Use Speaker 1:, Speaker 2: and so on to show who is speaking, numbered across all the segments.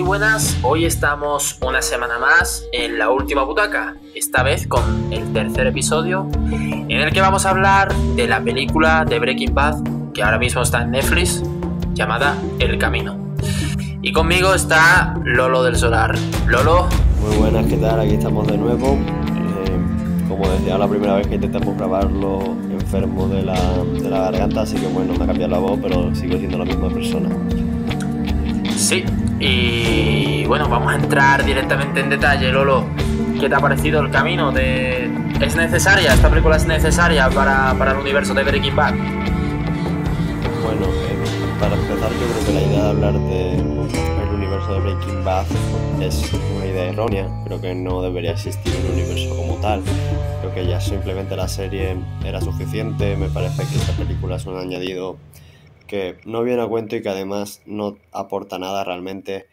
Speaker 1: muy buenas. Hoy estamos una semana más en la última butaca, esta vez con el tercer episodio en el que vamos a hablar de la película de Breaking Bad que ahora mismo está en Netflix llamada El Camino. Y conmigo está Lolo del Solar. Lolo.
Speaker 2: Muy buenas, ¿qué tal? Aquí estamos de nuevo. Eh, como decía, la primera vez que intentamos grabarlo enfermo de la, de la garganta, así que bueno, me ha cambiado la voz, pero sigo siendo la misma persona.
Speaker 1: Sí, y bueno, vamos a entrar directamente en detalle, Lolo. ¿Qué te ha parecido el camino? de... ¿Es necesaria? ¿Esta película es necesaria para, el universo de Breaking Bad?
Speaker 2: Bueno, eh, para empezar yo creo que la idea de hablar del universo de Breaking Bad es una idea errónea. Creo que no debería existir un universo como tal. Creo que ya simplemente la serie era suficiente. Me parece que esta película es un añadido que no viene a cuento y que además no aporta nada realmente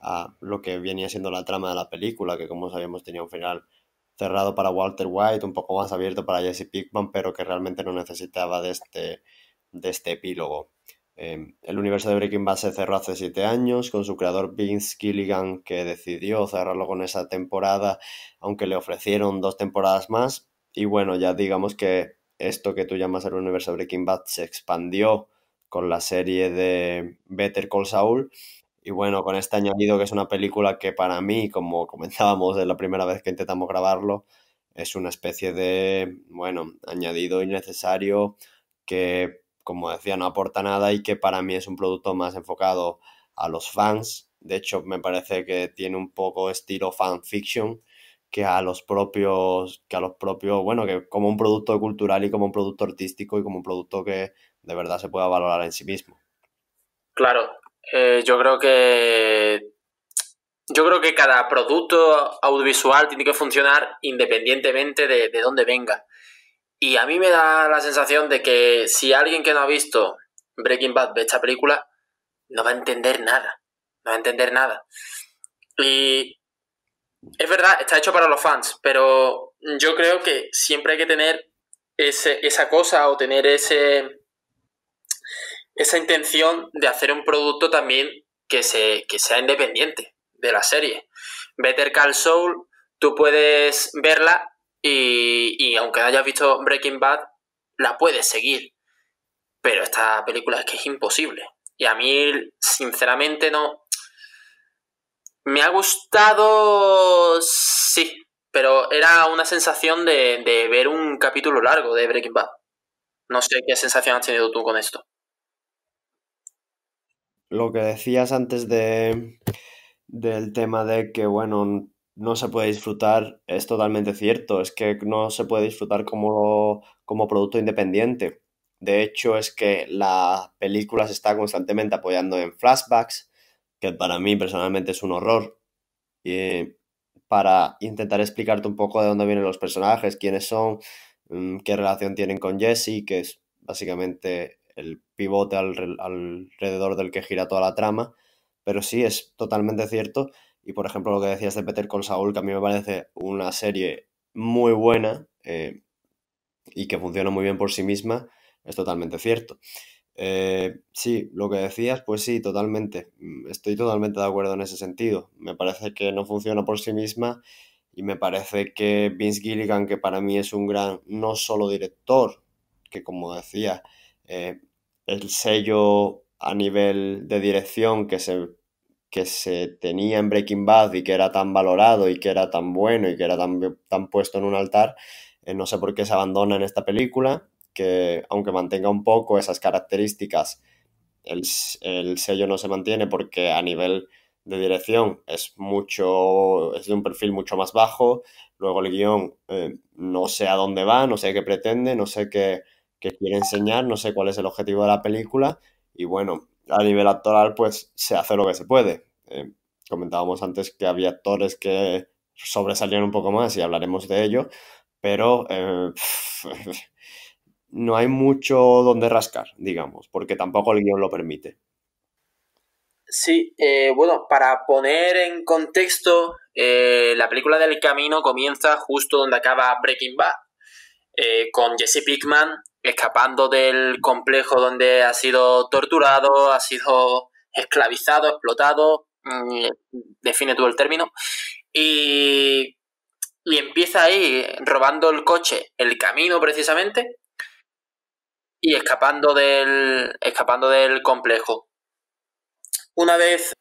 Speaker 2: a lo que venía siendo la trama de la película, que como sabíamos tenía un final cerrado para Walter White, un poco más abierto para Jesse Pickman, pero que realmente no necesitaba de este, de este epílogo. Em, el universo de Breaking Bad se cerró hace siete años con su creador Vince Gilligan que decidió cerrarlo con esa temporada, aunque le ofrecieron dos temporadas más. Y bueno, ya digamos que esto que tú llamas el universo de Breaking Bad se expandió con la serie de Better Call Saul. Y bueno, con este añadido que es una película que para mí, como comentábamos de la primera vez que intentamos grabarlo, es una especie de, bueno, añadido innecesario que, como decía, no aporta nada y que para mí es un producto más enfocado a los fans. De hecho, me parece que tiene un poco estilo fanfiction que a los propios, que a los propios, bueno, que como un producto cultural y como un producto artístico y como un producto que de verdad se pueda valorar en sí mismo.
Speaker 1: Claro, eh, yo creo que yo creo que cada producto audiovisual tiene que funcionar independientemente de, de dónde venga. Y a mí me da la sensación de que si alguien que no ha visto Breaking Bad ve esta película, no va a entender nada. No va a entender nada. Y es verdad, está hecho para los fans, pero yo creo que siempre hay que tener esa cosa o tener ese, esa intención de hacer un producto también que, se, sea independiente de la serie. Better Call Saul, tú puedes verla y, aunque no hayas visto Breaking Bad, la puedes seguir. Pero esta película es que es imposible. Y a mí, sinceramente, no. Me ha gustado. Sí. Pero era una sensación de, de ver un capítulo largo de Breaking Bad. No sé qué sensación has tenido tú con esto
Speaker 2: lo que decías antes de, del tema de que, bueno, no se puede disfrutar, es totalmente cierto, es que no se puede disfrutar como, producto independiente. De hecho, es que la película se está constantemente apoyando en flashbacks, que para mí personalmente es un horror, Y para intentar explicarte un poco de dónde vienen los personajes, quiénes son, mm, qué relación tienen con Jesse, que es básicamente el pivote alrededor del que gira toda la trama, pero sí es totalmente cierto. Y por ejemplo, lo que decías de Peter con Saúl, que a mí me parece una serie muy buena eh, y que funciona muy bien por sí misma, es totalmente cierto. Eh, sí, lo que decías, pues sí, totalmente. Mm, estoy totalmente de acuerdo en ese sentido. Me parece que no funciona por sí misma y me parece que Vince Gilligan, que para mí es un gran, no solo director, que como decía, eh, el sello a nivel de dirección que se, que se tenía en Breaking Bad y que era tan valorado y que era tan bueno y que era tan, tan puesto en un altar, eh, no sé por qué se abandona en esta película, que aunque mantenga un poco esas características, el, sello no se mantiene porque a nivel de dirección es mucho es de un perfil mucho más bajo luego el guión eh, no sé a dónde va no sé qué pretende no sé qué que quiere enseñar, no sé cuál es el objetivo de la película y bueno, a nivel actoral pues se hace lo que se puede. Eh, comentábamos antes que había actores que sobresalían un poco más y hablaremos de ello, pero eh, no hay mucho donde rascar, digamos, porque tampoco el guión lo permite.
Speaker 1: Sí, eh, bueno, para poner en contexto, la película del camino comienza justo donde acaba Breaking Bad, con Jesse Pickman escapando del complejo donde ha sido torturado, ha sido esclavizado, explotado, mm, define tú el término, y, y empieza ahí robando el coche, el camino precisamente, y escapando del, escapando del complejo. Una vez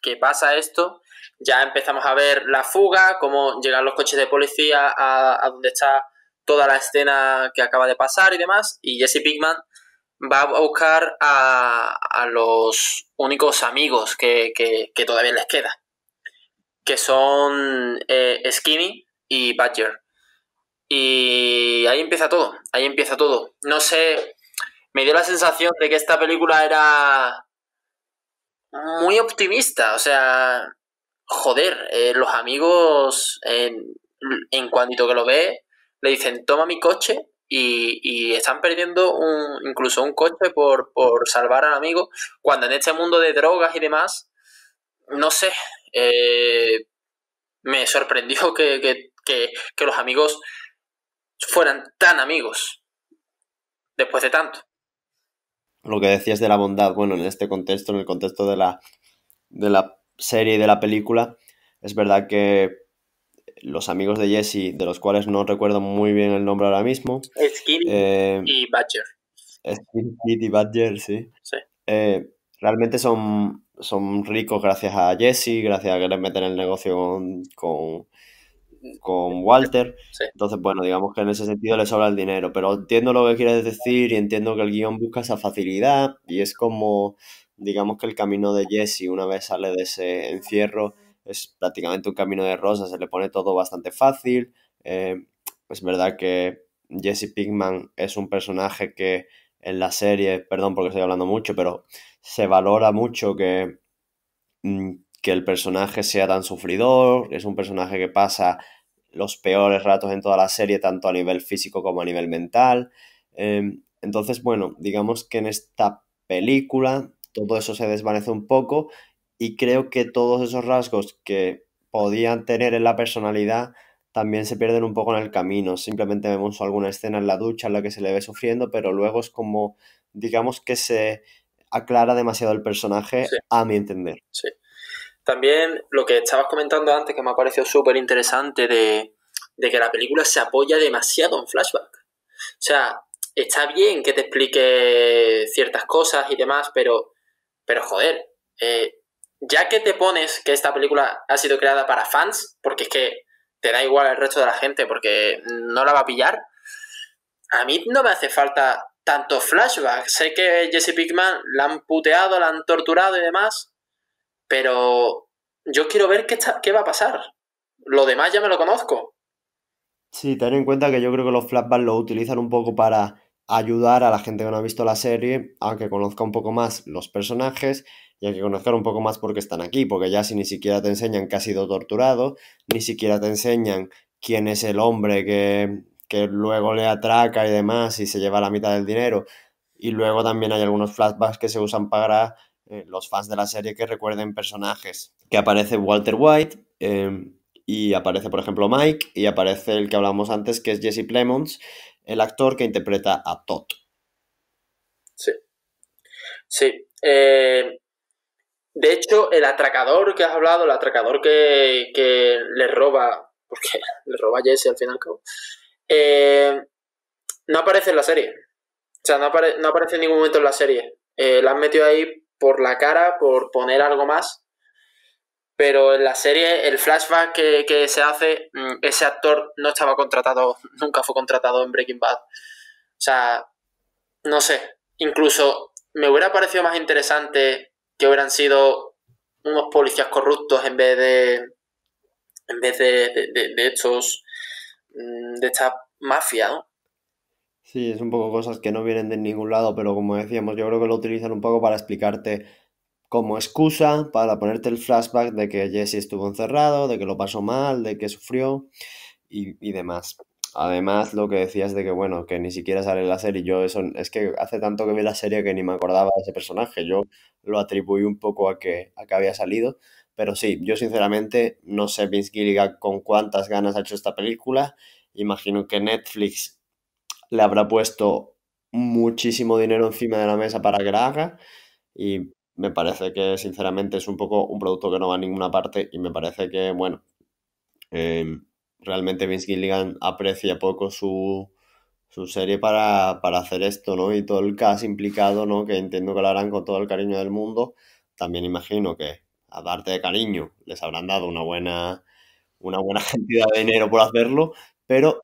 Speaker 1: que pasa esto, ya empezamos a ver la fuga, cómo llegan los coches de policía a, a donde está toda la escena que acaba de pasar y demás, y Jesse Pinkman va a buscar a, a los únicos amigos que, que, que, todavía les queda, que son eh, Skinny y Badger. Y ahí empieza todo, ahí empieza todo. No sé, me dio la sensación de que esta película era muy optimista, o sea, joder, eh, los amigos, en, en cuanto que lo ve, le dicen, toma mi coche y, están perdiendo incluso un coche por, salvar al amigo, cuando en este mundo de drogas y demás, no sé, eh, me sorprendió que, los amigos fueran tan amigos después de tanto.
Speaker 2: Lo que decías de la bondad, bueno, en este contexto, en el contexto de la, de la serie y de la película, es verdad que los amigos de Jesse, de los cuales no recuerdo muy bien el nombre ahora mismo.
Speaker 1: Skinny eh, y Badger.
Speaker 2: Skinny y Badger, sí. sí. Eh, realmente son, son ricos gracias a Jesse, gracias a que les meten el negocio con, con, Walter. Entonces, bueno, digamos que en ese sentido les sobra el dinero. Pero entiendo lo que quieres decir y entiendo que el guión busca esa facilidad y es como, digamos que el camino de Jesse una vez sale de ese encierro es prácticamente un camino de rosas... se le pone todo bastante fácil. Eh, es verdad que Jesse Pinkman es un personaje que en la serie, perdón porque estoy hablando mucho, pero se valora mucho que, mm, que el personaje sea tan sufridor, es un personaje que pasa los peores ratos en toda la serie, tanto a nivel físico como a nivel mental. Eh, entonces, bueno, digamos que en esta película todo eso se desvanece un poco y creo que todos esos rasgos que podían tener en la personalidad también se pierden un poco en el camino. Simplemente vemos alguna escena en la ducha en la que se le ve sufriendo, pero luego es como, digamos que se aclara demasiado el personaje, a mi entender. Sí.
Speaker 1: También lo que estabas comentando antes, que me ha parecido súper interesante, de, de que la película se apoya demasiado en flashback. O sea, está bien que te explique ciertas cosas y demás, pero, pero joder, eh, ya que te pones que esta película ha sido creada para fans, porque es que te da igual el resto de la gente porque no la va a pillar, a mí no me hace falta tanto flashback. Sé que Jesse Pickman la han puteado, la han torturado y demás, pero yo quiero ver qué, qué va a pasar. Lo demás ya me lo conozco.
Speaker 2: Sí, ten en cuenta que yo creo que los flashbacks lo utilizan un poco para ayudar a la gente que no ha visto la serie a que conozca un poco más los personajes y hay que conocer un poco más por qué están aquí, porque ya si ni siquiera te enseñan que ha sido torturado, ni siquiera te enseñan quién es el hombre que, luego le atraca y demás y se lleva la mitad del dinero, y luego también hay algunos flashbacks que se usan para eh, los fans de la serie que recuerden personajes, que aparece Walter White. Em, y aparece, por ejemplo, Mike, y aparece el que hablamos antes, que es Jesse Plemons, el actor que interpreta a Todd.
Speaker 1: Sí. Sí. Eh, de hecho, el atracador que has hablado, el atracador que, le roba, porque le roba a Jesse al final, eh, no aparece en la serie. O sea, no, aparece en ningún momento en la serie. Eh, la han metido ahí por la cara, por poner algo más. Pero en la serie, el flashback que, que se hace, mm, ese actor no estaba contratado, nunca fue contratado en Breaking Bad. O sea, no sé. Incluso me hubiera parecido más interesante que hubieran sido unos policías corruptos en vez de en vez de, de, de, estos mm, de esta mafia, ¿no?
Speaker 2: Sí, es un poco cosas que no vienen de ningún lado, pero como decíamos, yo creo que lo utilizan un poco para explicarte como excusa, para ponerte el flashback de que Jesse estuvo encerrado, de que lo pasó mal, de que sufrió y demás. Además, lo que decías de que, bueno, que ni siquiera sale la serie, yo eso es que hace tanto que vi la serie que ni me acordaba de ese personaje, yo lo atribuí un poco a que, a había salido, pero sí, yo sinceramente no sé Vince Gilligan con cuántas ganas ha hecho esta película, imagino que Netflix le habrá puesto muchísimo dinero encima de la mesa para que la haga y me parece que sinceramente es un poco un producto que no va a ninguna parte y me parece que, bueno... Em, realmente Vince Gilligan aprecia poco su, su serie para, hacer esto, ¿no? Y todo el cast implicado, ¿no? Que entiendo que lo harán con todo el cariño del mundo. También imagino que aparte de cariño les habrán dado una buena, una buena cantidad de dinero por hacerlo, pero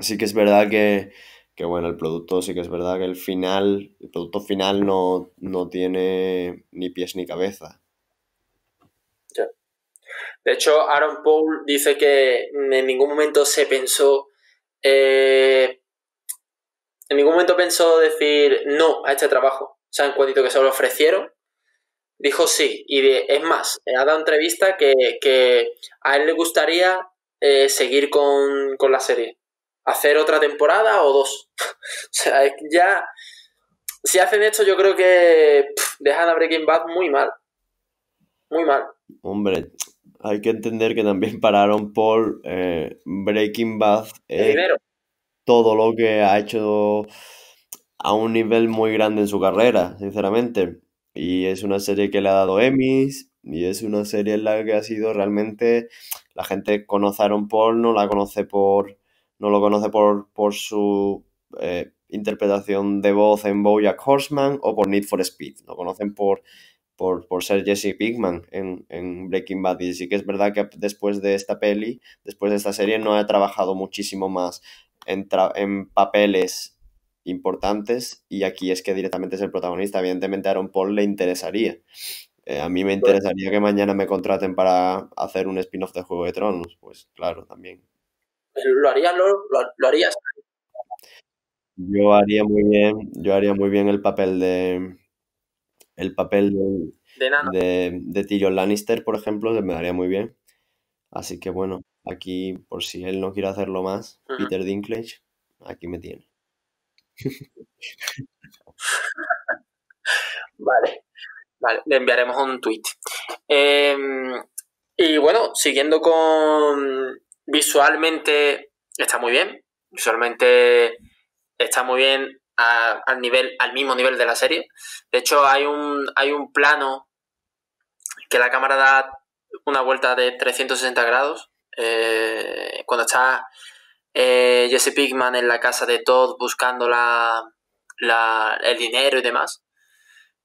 Speaker 2: sí que es verdad que, que bueno, el producto sí que es verdad que el final, el producto final no, no tiene ni pies ni cabeza.
Speaker 1: De hecho, Aaron Paul dice que en ningún momento se pensó, eh, en ningún momento pensó decir no a este trabajo. O sea, en cuanto que se lo ofrecieron, dijo sí. Y de, es más, eh, ha dado entrevista que, a él le gustaría eh, seguir con, la serie. Hacer otra temporada o dos. o sea, ya si hacen esto, yo creo que dejan a Breaking Bad muy mal. Muy mal.
Speaker 2: Hombre, hay que entender que también pararon por Paul eh, Breaking Bad. Eh, todo lo que ha hecho a un nivel muy grande en su carrera, sinceramente. Y es una serie que le ha dado Emmys y es una serie en la que ha sido realmente la gente conoce a Aaron Paul, no la conoce por no lo conoce por, por su eh, interpretación de voz en BoJack Horseman o por Need for Speed, lo conocen por por, ser Jesse Pinkman en, Breaking Bad. Y sí que es verdad que después de esta peli, después de esta serie, no ha trabajado muchísimo más en, papeles importantes y aquí es que directamente es el protagonista. Evidentemente a Aaron Paul le interesaría. Eh, a mí me pues interesaría que mañana me contraten para hacer un spin-off de Juego de Tronos. Pues claro, también.
Speaker 1: ¿Lo harías? lo, lo harías?
Speaker 2: Yo haría muy bien, yo haría muy bien el papel de, el papel de, de, Tyrion Lannister, por ejemplo, me daría muy bien. Así que bueno, aquí, por si él no quiere hacerlo más, Peter Dinklage, aquí me tiene.
Speaker 1: vale, vale, le enviaremos un tweet. Em, y bueno, siguiendo con visualmente, está muy bien. Visualmente está muy bien al, nivel, al mismo nivel de la serie. De hecho, hay un, hay un plano que la cámara da una vuelta de 360 grados eh, cuando está eh, Jesse Pigman en la casa de Todd buscando la, el dinero y demás.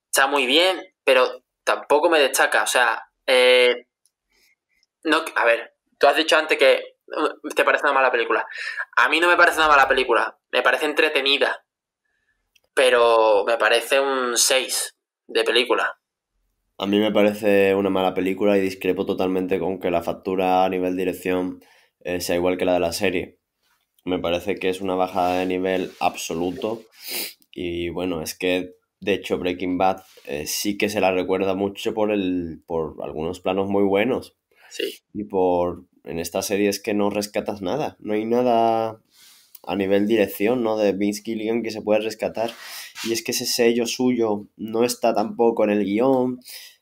Speaker 1: Está muy bien, pero tampoco me destaca. O sea, eh, no, a ver, tú has dicho antes que uh, te parece una mala película. A mí no me parece una mala película. Me parece entretenida pero me parece un 6 de película.
Speaker 2: A mí me parece una mala película y discrepo totalmente con que la factura a nivel dirección eh, sea igual que la de la serie. Me parece que es una bajada de nivel absoluto y bueno, es que de hecho Breaking Bad eh, sí que se la recuerda mucho por, el, por algunos planos muy buenos. Sí. Y por... En esta serie es que no rescatas nada, no hay nada a nivel dirección, ¿no? De Vince Gilligan que se puede rescatar. Y es que ese sello suyo no está tampoco en el guión.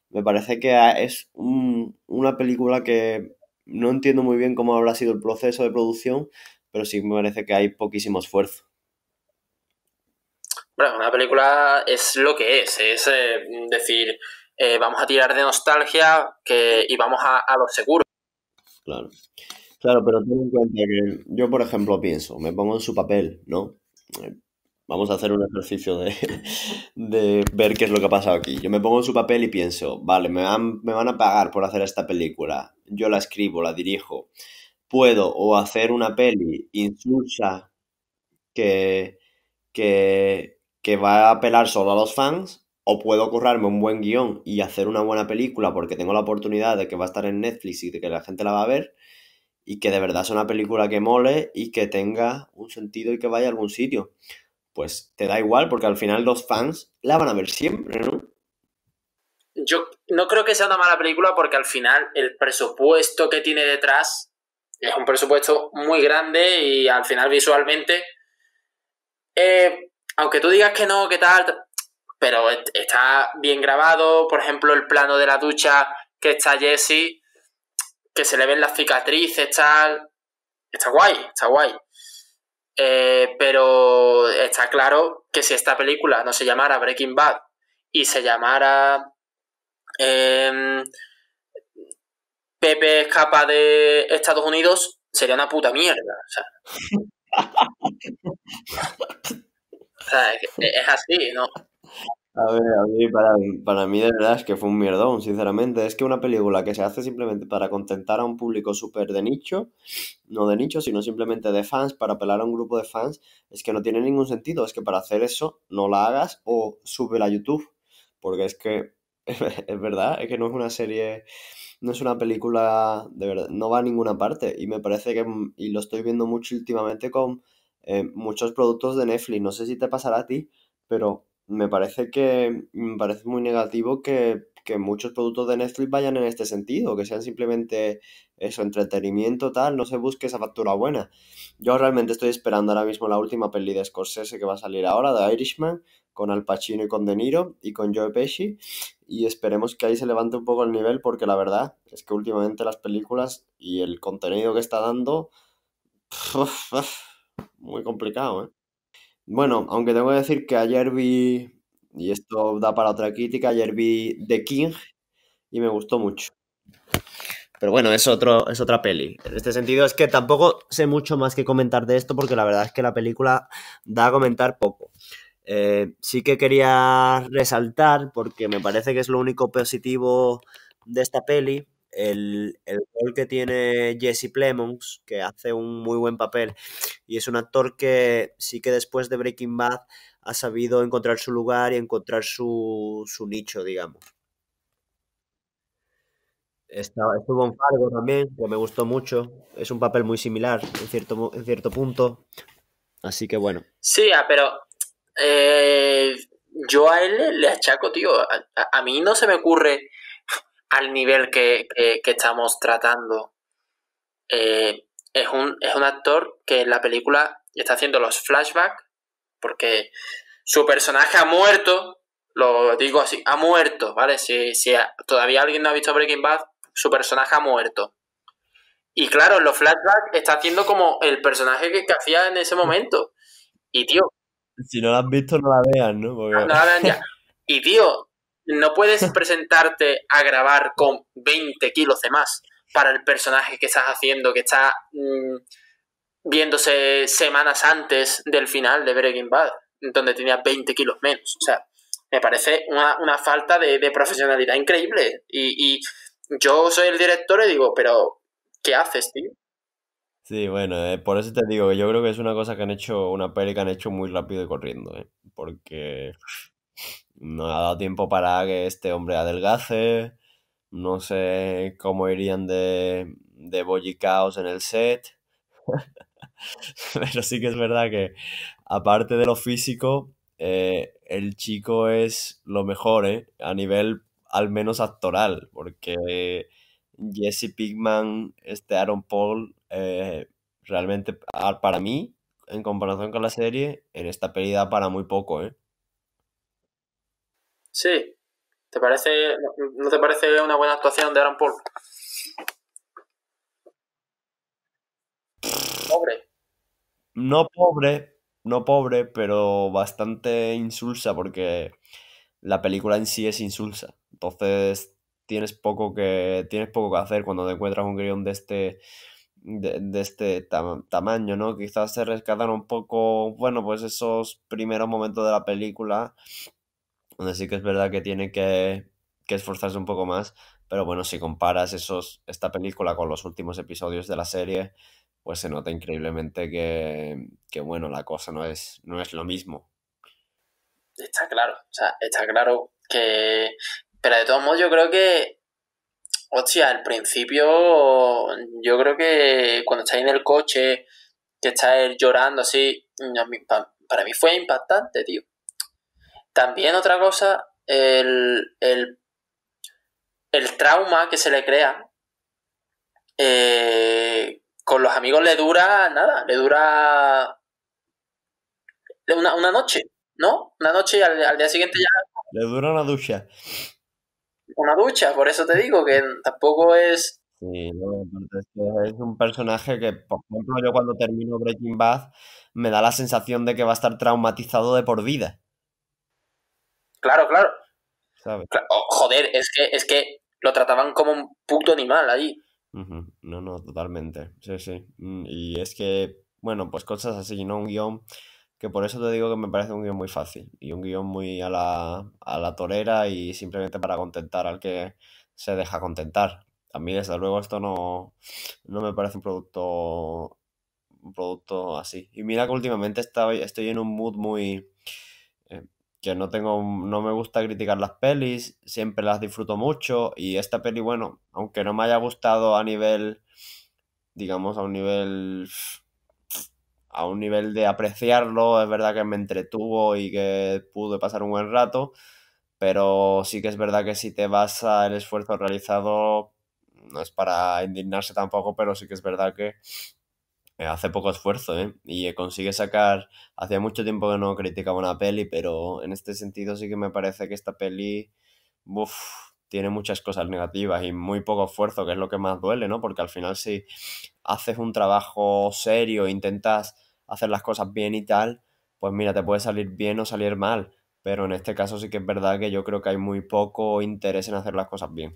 Speaker 2: Me parece que ah, es una película que no entiendo muy bien cómo habrá sido el proceso de producción, pero sí me parece que hay poquísimo esfuerzo. Bueno, una
Speaker 1: película es lo que es, es eh, decir, eh, vamos a tirar de nostalgia que, y vamos a, a lo seguro.
Speaker 2: Claro. Claro, pero ten en cuenta que yo, por ejemplo, pienso, me pongo en su papel, ¿no? Eh, vamos a hacer un ejercicio de, ver qué es lo que ha pasado aquí. Yo me pongo en su papel y pienso, vale, me van, me van a pagar por hacer esta película. Yo la escribo, la dirijo. Puedo o hacer una peli insulsa que, que va a apelar solo a los fans, o puedo currarme un buen guión y hacer una buena película porque tengo la oportunidad de que va a estar en Netflix y de que la gente la va a ver, y que de verdad sea una película que mole y que tenga un sentido y que vaya a algún sitio. Pues te da igual porque al final los fans la van a ver siempre, ¿no?
Speaker 1: Yo no creo que sea una mala película porque al final el presupuesto que tiene detrás es un presupuesto muy grande y al final visualmente, eh, aunque tú digas que no, que tal, pero está bien grabado, por ejemplo el plano de la ducha que está Jesse que se le ven las cicatrices, tal. Está guay, está guay. Eh, pero está claro que si esta película no se llamara Breaking Bad y se llamara em, Pepe escapa de Estados Unidos, sería una puta mierda. O sea. es así, ¿no?
Speaker 2: A ver, a mí, para, mí de verdad es que fue un mierdón, sinceramente. Es que una película que se hace simplemente para contentar a un público súper de nicho, no de nicho, sino simplemente de fans, para apelar a un grupo de fans, es que no tiene ningún sentido. Es que para hacer eso no la hagas o sube a YouTube, porque es que es verdad, es que no es una serie, no es una película, de verdad, no va a ninguna parte. Y me parece que, y lo estoy viendo mucho últimamente con eh, muchos productos de Netflix, no sé si te pasará a ti, pero me parece que me parece muy negativo que, muchos productos de Netflix vayan en este sentido, que sean simplemente eso, entretenimiento, tal, no se busque esa factura buena. Yo realmente estoy esperando ahora mismo la última peli de Scorsese que va a salir ahora, de Irishman, con Al Pacino y con De Niro y con Joe Pesci, y esperemos que ahí se levante un poco el nivel, porque la verdad es que últimamente las películas y el contenido que está dando... Muy complicado, ¿eh? Bueno, aunque tengo que decir que ayer vi, y esto da para otra crítica, ayer vi The King y me gustó mucho. Pero bueno, es, otro, es otra peli. En este sentido es que tampoco sé mucho más que comentar de esto porque la verdad es que la película da a comentar poco. Eh, sí que quería resaltar, porque me parece que es lo único positivo de esta peli, el, rol que tiene Jesse Plemons, que hace un muy buen papel, y es un actor que sí que después de Breaking Bad ha sabido encontrar su lugar y encontrar su, su nicho, digamos. estuvo en Fargo también, que me gustó mucho. Es un papel muy similar en cierto, en cierto punto. Así que bueno.
Speaker 1: Sí, ah, pero eh, yo a él le achaco, tío. a, mí no se me ocurre al nivel que, estamos tratando. Eh, es, un, es un actor que en la película está haciendo los flashbacks porque su personaje ha muerto, lo digo así, ha muerto, ¿vale? Si, todavía alguien no ha visto Breaking Bad, su personaje ha muerto. Y claro, los flashbacks está haciendo como el personaje que, hacía en ese momento. Y tío.
Speaker 2: Si no la has visto, no la vean, ¿no? No la vean
Speaker 1: Y tío, no puedes presentarte a grabar con 20 kilos de más para el personaje que estás haciendo, que está mm, viéndose semanas antes del final de Breaking Bad, donde tenía 20 kilos menos. O sea, me parece una, falta de, profesionalidad increíble. Y, yo soy el director y digo, pero ¿qué haces, tío?
Speaker 2: Sí, bueno, eh, por eso te digo que yo creo que es una cosa que han hecho, una peli que han hecho muy rápido y corriendo, eh, porque no ha dado tiempo para que este hombre adelgace. No sé cómo irían de, de bollicaos en el set. Pero sí que es verdad que, aparte de lo físico, eh, el chico es lo mejor, ¿eh? A nivel al menos actoral, porque Jesse Pigman, este Aaron Paul, eh, realmente para mí, en comparación con la serie, en esta pérdida para muy poco, ¿eh?
Speaker 1: Sí. ¿Te parece, ¿No te parece una buena actuación de Aaron Paul?
Speaker 2: Pobre. No pobre, no pobre, pero bastante insulsa porque la película en sí es insulsa. Entonces tienes poco que, tienes poco que hacer cuando te encuentras un guión de este de, este tamaño, ¿no? Quizás se rescatan un poco, bueno, pues esos primeros momentos de la película donde sí que es verdad que tiene que, esforzarse un poco más, pero bueno, si comparas esos, esta película con los últimos episodios de la serie, pues se nota increíblemente que, bueno, la cosa no es, no es lo mismo.
Speaker 1: Está claro, o sea, está claro que... Pero de todos modos yo creo que hostia, al principio yo creo que cuando estáis en el coche, que él llorando así, para mí fue impactante, tío. También otra cosa, el, trauma que se le crea eh, con los amigos le dura nada, le dura una, noche, ¿no? Una noche y al, al día siguiente ya...
Speaker 2: Le dura una ducha.
Speaker 1: Una ducha, por eso te digo que
Speaker 2: tampoco es... Sí, no, es un personaje que, por ejemplo, yo cuando termino Breaking Bad me da la sensación de que va a estar traumatizado de por vida. Claro, claro. joder,
Speaker 1: es que, es que lo trataban como un puto animal ahí.
Speaker 2: No, no, totalmente. Sí, sí. Mm, y es que, bueno, pues cosas así, ¿no? Un guión que por eso te digo que me parece un guión muy fácil y un guión muy a la, a la torera y simplemente para contentar al que se deja contentar. A mí, desde luego, esto no, no me parece un producto, producto así. Y mira que últimamente estaba estoy en un mood muy que no tengo, no me gusta criticar las pelis, siempre las disfruto mucho y esta peli, bueno, aunque no me haya gustado a nivel, digamos, a un nivel, a un nivel de apreciarlo, es verdad que me entretuvo y que pude pasar un buen rato, pero sí que es verdad que si te vas el esfuerzo realizado, no es para indignarse tampoco, pero sí que es verdad que eh, hace poco esfuerzo, ¿eh? Y eh, consigue sacar, hacía mucho tiempo que no criticaba una peli, pero en este sentido sí que me parece que esta peli, tiene muchas cosas negativas y muy poco esfuerzo, que es lo que más duele, ¿no? Porque al final si haces un trabajo serio, intentas hacer las cosas bien y tal, pues mira, te puede salir bien o salir mal. Pero en este caso sí que es verdad que yo creo que hay muy poco interés en hacer las cosas bien.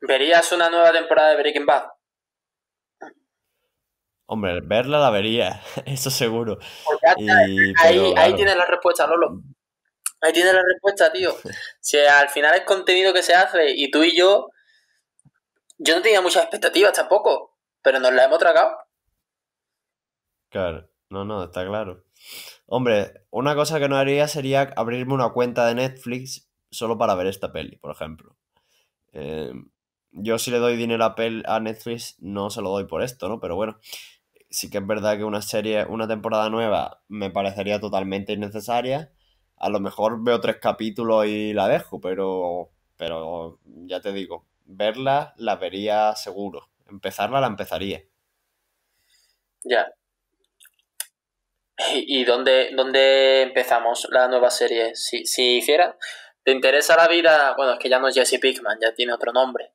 Speaker 1: ¿Verías una nueva temporada de Breaking Bad?
Speaker 2: Hombre, verla la vería, eso seguro. ahí, tienes
Speaker 1: la respuesta, Lolo. Ahí tiene la respuesta, tío. Si al final es contenido que se hace y tú y yo, yo no tenía muchas expectativas tampoco, pero nos la hemos tragado.
Speaker 2: Claro, no, no, está claro. Hombre, una cosa que no haría sería abrirme una cuenta de Netflix solo para ver esta peli, por ejemplo. Eh, yo si le doy dinero a, a Netflix no se lo doy por esto, ¿no? Pero bueno sí que es verdad que una serie, una temporada nueva me parecería totalmente innecesaria. A lo mejor veo tres capítulos y la dejo, pero, pero ya te digo, verla la vería seguro. Empezarla la empezaría.
Speaker 1: Ya. ¿Y, dónde, empezamos la nueva serie? Si, si hiciera, ¿te interesa la vida? Bueno, es que ya no es Jesse Pickman, ya tiene otro nombre.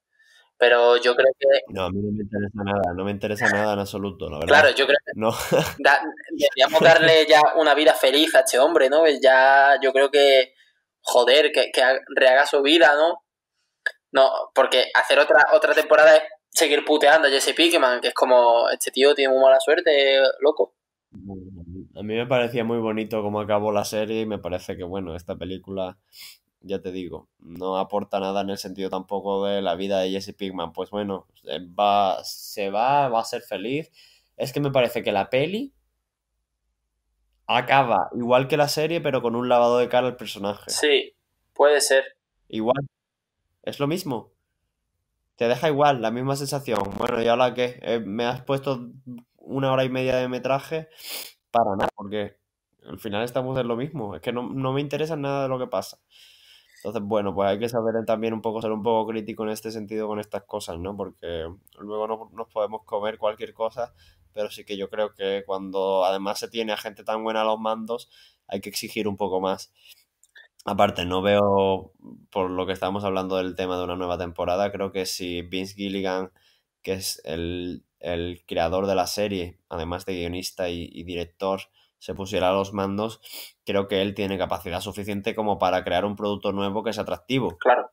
Speaker 1: Pero yo creo que.
Speaker 2: No, a mí no me interesa nada, no me interesa nada en absoluto, la verdad. Claro, yo creo que. No.
Speaker 1: deberíamos darle ya una vida feliz a este hombre, ¿no? Ya, yo creo que. Joder, que, que rehaga su vida, ¿no? No, porque hacer otra, otra temporada es seguir puteando a Jesse Pickman, que es como, este tío tiene muy mala suerte, loco.
Speaker 2: A mí me parecía muy bonito cómo acabó la serie y me parece que, bueno, esta película ya te digo, no aporta nada en el sentido tampoco de la vida de Jesse Pigman Pues bueno, eh, va, se va, va a ser feliz. Es que me parece que la peli acaba igual que la serie, pero con un lavado de cara al personaje. Sí, puede ser. Igual. Es lo mismo. Te deja igual, la misma sensación. Bueno, ¿y ahora que eh, me has puesto una hora y media de metraje? Para nada, porque al final estamos en lo mismo. Es que no, no me interesa nada de lo que pasa. Entonces, bueno, pues hay que saber también un poco, ser un poco crítico en este sentido con estas cosas, ¿no? Porque luego no nos podemos comer cualquier cosa, pero sí que yo creo que cuando además se tiene a gente tan buena a los mandos, hay que exigir un poco más. Aparte, no veo, por lo que estamos hablando del tema de una nueva temporada, creo que si Vince Gilligan, que es el, creador de la serie, además de guionista y director, se pusiera a los mandos, creo que él tiene capacidad suficiente como para crear un producto nuevo que sea atractivo.
Speaker 1: Claro.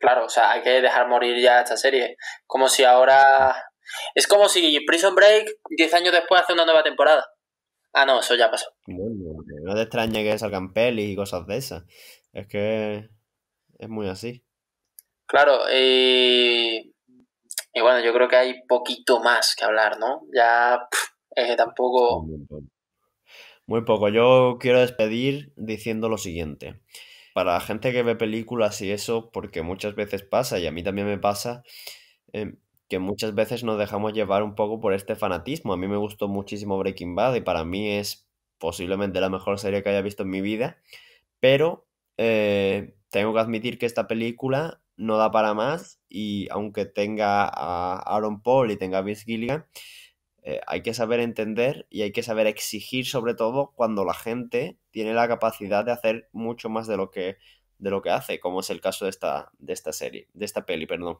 Speaker 1: Claro, o sea, hay que dejar morir ya esta serie. Como si ahora. Es como si Prison Break 10 años después hace una nueva temporada. Ah, no, eso ya pasó.
Speaker 2: Bueno, no te extraña que salgan pelis y cosas de esas. Es que es muy así.
Speaker 1: Claro, y, y bueno, yo creo que hay poquito más que hablar, ¿no? Ya es tampoco...
Speaker 2: Muy poco. Yo quiero despedir diciendo lo siguiente. Para la gente que ve películas y eso, porque muchas veces pasa, y a mí también me pasa, eh, que muchas veces nos dejamos llevar un poco por este fanatismo. A mí me gustó muchísimo Breaking Bad y para mí es posiblemente la mejor serie que haya visto en mi vida, pero eh, tengo que admitir que esta película no da para más y aunque tenga a Aaron Paul y tenga a Vince Gilligan, eh, hay que saber entender y hay que saber exigir sobre todo cuando la gente tiene la capacidad de hacer mucho más de lo que, de lo que hace, como es el caso de esta, de esta serie, de esta peli, perdón.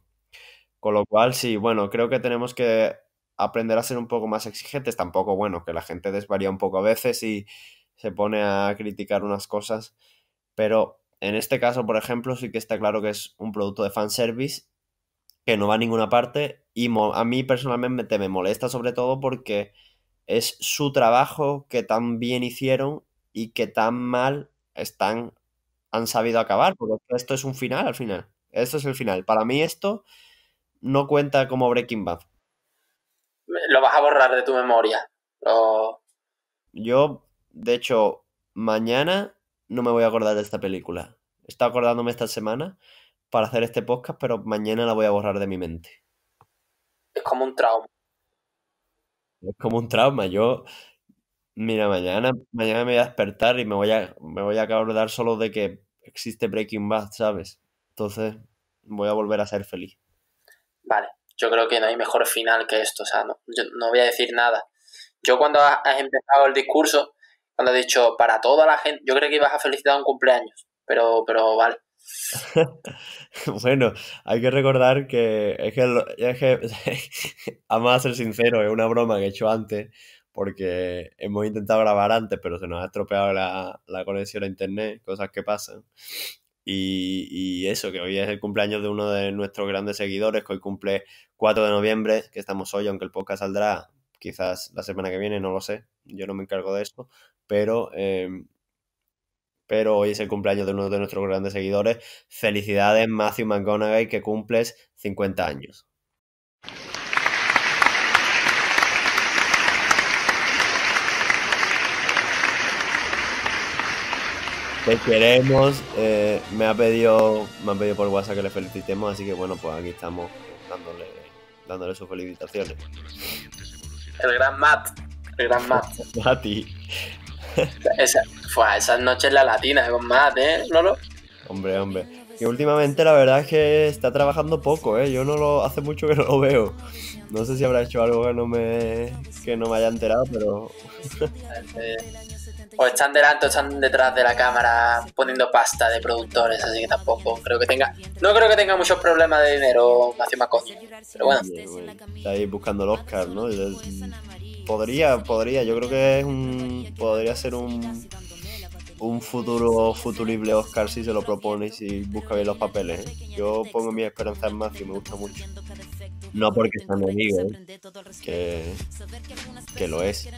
Speaker 2: Con lo cual, sí, bueno, creo que tenemos que aprender a ser un poco más exigentes, tampoco, bueno, que la gente desvaría un poco a veces y se pone a criticar unas cosas, pero en este caso, por ejemplo, sí que está claro que es un producto de fanservice que no va a ninguna parte y a mí personalmente me molesta sobre todo porque es su trabajo que tan bien hicieron y que tan mal están, han sabido acabar, porque esto es un final al final. Esto es el final. Para mí esto no cuenta como Breaking Bad.
Speaker 1: Lo vas a borrar de tu memoria.
Speaker 2: Yo, de hecho, mañana no me voy a acordar de esta película. está acordándome esta semana para hacer este podcast, pero mañana la voy a borrar de mi mente.
Speaker 1: Es como un trauma.
Speaker 2: Es como un trauma. Yo, mira, mañana, mañana me voy a despertar y me voy a, me voy a acordar solo de que existe Breaking Bad, ¿sabes? Entonces voy a volver a ser feliz.
Speaker 1: Vale, yo creo que no hay mejor final que esto. O sea, no, voy a decir nada. Yo cuando has empezado el discurso, cuando has dicho para toda la gente, yo creo que ibas a felicitar un cumpleaños, pero, pero vale.
Speaker 2: bueno, hay que recordar que es que, ser sincero es una broma que he hecho antes porque hemos intentado grabar antes, pero se nos ha estropeado la, conexión a internet, cosas que pasan. Y, eso, que hoy es el cumpleaños de uno de nuestros grandes seguidores, que hoy cumple 4 de noviembre, que estamos hoy, aunque el podcast saldrá quizás la semana que viene, no lo sé, yo no me encargo de esto, pero em, pero hoy es el cumpleaños de uno de nuestros grandes seguidores. Felicidades, Matthew McGonagall, que cumples 50 años. Te queremos. Eh, me ha pedido, me han pedido por WhatsApp que le felicitemos, así que bueno, pues aquí estamos dándole, dándole sus felicitaciones.
Speaker 1: El gran Matt. El gran Matt.
Speaker 2: Mati.
Speaker 1: Esa, fue esas noches las latina con más ¿eh, lo
Speaker 2: Hombre, hombre. y últimamente la verdad es que está trabajando poco, ¿eh? Yo no lo... Hace mucho que no lo veo. No sé si habrá hecho algo que no me, que no me haya enterado, pero...
Speaker 1: Eh, o están delante o están detrás de la cámara poniendo pasta de productores, así que tampoco creo que tenga... No creo que tenga muchos problemas de dinero Matthew McConaughey, pero bueno.
Speaker 2: Está ahí buscando el Oscar, ¿no? podría, podría. Yo creo que es un, podría ser un, un futuro futurible Oscar si se lo propone y si busca bien los papeles. ¿eh? Yo pongo mi esperanza en que me gusta mucho. No porque sea mi amigo, ¿eh? que, lo es,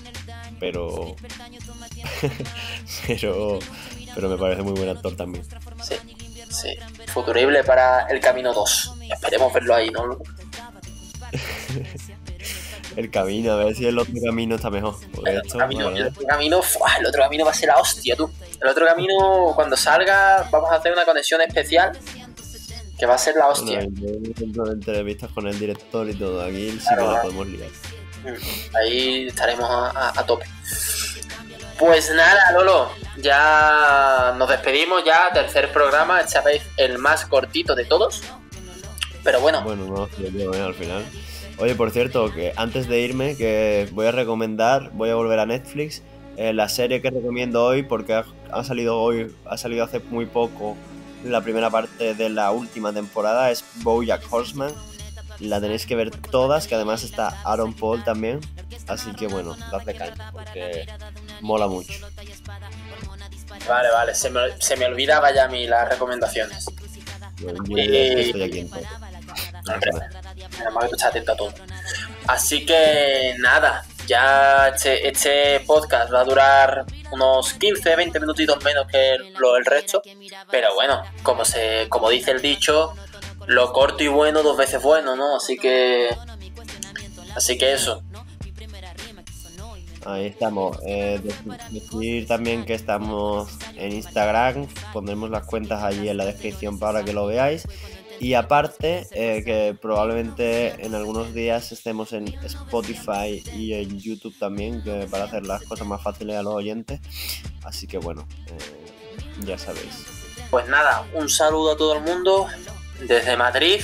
Speaker 2: pero, pero, pero me parece muy buen actor también.
Speaker 1: Sí, sí. Futurible para El Camino 2. Esperemos verlo ahí, ¿no?
Speaker 2: el camino, a ver si el otro camino está mejor. El otro, camino, el otro,
Speaker 1: camino, va a ser la hostia, tú. El otro camino, cuando salga, vamos a hacer una conexión especial que va a ser la hostia.
Speaker 2: entrevistas con el director y todo, aquí sí que lo podemos liar.
Speaker 1: Mm, ahí estaremos a, tope. Pues nada, Lolo, ya nos despedimos, ya tercer programa, esta el más cortito de todos. Pero bueno.
Speaker 2: Bueno, no, al final. Oye, por cierto, que antes de irme, que voy a recomendar, voy a volver a Netflix, eh, la serie que recomiendo hoy, porque ha, salido hoy, ha salido hace muy poco la primera parte de la última temporada, es Bojack Horseman. La tenéis que ver todas, que además está Aaron Paul también. Así que bueno, date caña, porque mola mucho.
Speaker 1: Vale, vale, se me, se me olvidaba ya a mí las recomendaciones.
Speaker 2: estoy aquí en
Speaker 1: todo. Así que nada, ya este, este podcast va a durar unos 15, 20 minutitos menos que lo del resto. Pero bueno, como, se, como dice el dicho, lo corto y bueno dos veces bueno, ¿no? Así que... Así que eso.
Speaker 2: Ahí estamos. Eh, decir también que estamos en Instagram. Pondremos las cuentas allí en la descripción para que lo veáis. Y aparte, eh, que probablemente en algunos días estemos en Spotify y en YouTube también, para hacer las cosas más fáciles a los oyentes. Así que bueno, eh, ya sabéis.
Speaker 1: Pues nada, un saludo a todo el mundo desde Madrid,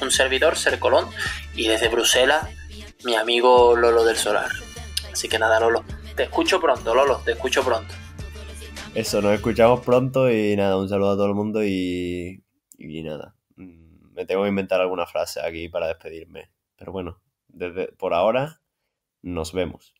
Speaker 1: un servidor, Ser Colón, y desde Bruselas, mi amigo Lolo del Solar. Así que nada, Lolo, te escucho pronto, Lolo, te escucho pronto.
Speaker 2: Eso, nos escuchamos pronto y nada, un saludo a todo el mundo y y nada, mm, me tengo que inventar alguna frase aquí para despedirme. Pero bueno, desde por ahora, nos vemos.